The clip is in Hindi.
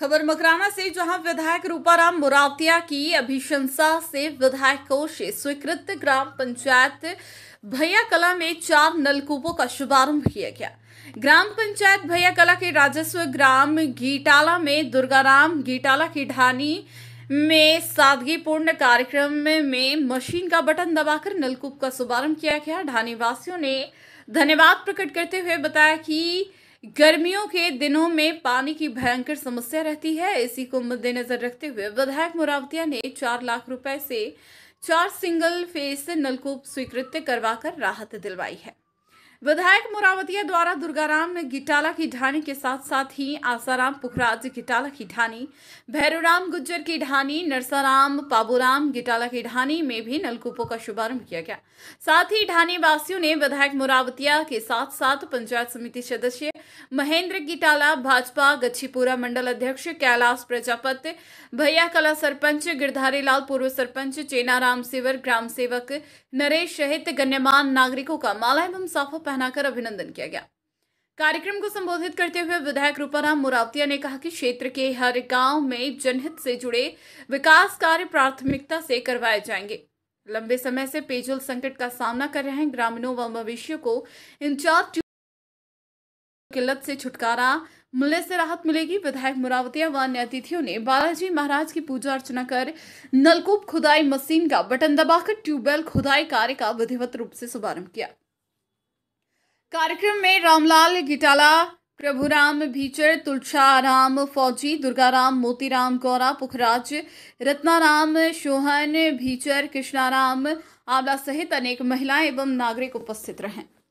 खबर मकराना से जहां विधायक रूपाराम मुरावतिया की अभिशंसा से विधायकों से स्वीकृत ग्राम पंचायत भैया कला में चार नलकूपों का शुभारंभ किया गया ग्राम पंचायत भैया कला के राजस्व ग्राम गीटाला में दुर्गाराम गीटाला की ढानी में सादगीपूर्ण कार्यक्रम में मशीन का बटन दबाकर नलकूप का शुभारंभ किया गया ढानी वासियों ने धन्यवाद प्रकट करते हुए बताया की गर्मियों के दिनों में पानी की भयंकर समस्या रहती है इसी को मद्देनजर रखते हुए विधायक मोरावतिया ने चार लाख रुपए से चार सिंगल फेस नलकूप स्वीकृत करवाकर राहत दिलवाई है विधायक मोरावतिया द्वारा दुर्गाराम गिटाला की ढानी के साथ साथ ही आसाराम पुखराज गिटाला की ढानी भैरूराम गुज्जर की ढानी नरसाराम पाबूराम गिटाला की ढानी में भी नलकूपों का शुभारंभ किया गया साथ ही ढानी वासियों ने विधायक मोरावतिया के साथ साथ पंचायत समिति सदस्य महेंद्र गिटाला भाजपा गच्छीपुरा मंडल अध्यक्ष कैलाश प्रजापत भैया कला सरपंच गिरधारी लाल पूर्व सरपंच चेनाराम सिवर ग्राम सेवक नरेश सहित गण्यमान नागरिकों का माला एवं साफा पहनाकर अभिनंदन किया गया कार्यक्रम को संबोधित करते हुए विधायक रूपाराम मुरावतिया ने कहा कि क्षेत्र के हर गांव में जनहित से जुड़े विकास कार्य प्राथमिकता से करवाए जाएंगे लंबे समय से पेयजल संकट का सामना कर रहे हैं ग्रामीणों व मवेशियों को इंचार्ज किल्लत से छुटकारा मिलने से राहत मिलेगी विधायक मुरावतिया व अन्य अतिथियों ने बालाजी महाराज की पूजा अर्चना कर नलकूप खुदाई मशीन का बटन दबाकर ट्यूबवेल खुदाई कार्य का विधिवत रूप से शुभारंभ किया कार्यक्रम में रामलाल गिटाला प्रभुराम भीचर तुलसाराम फौजी दुर्गाराम मोतीराम गौरा पुखराज रत्नाराम शोहन भीचर कृष्णाराम आमला सहित अनेक महिलाएं एवं नागरिक उपस्थित रहे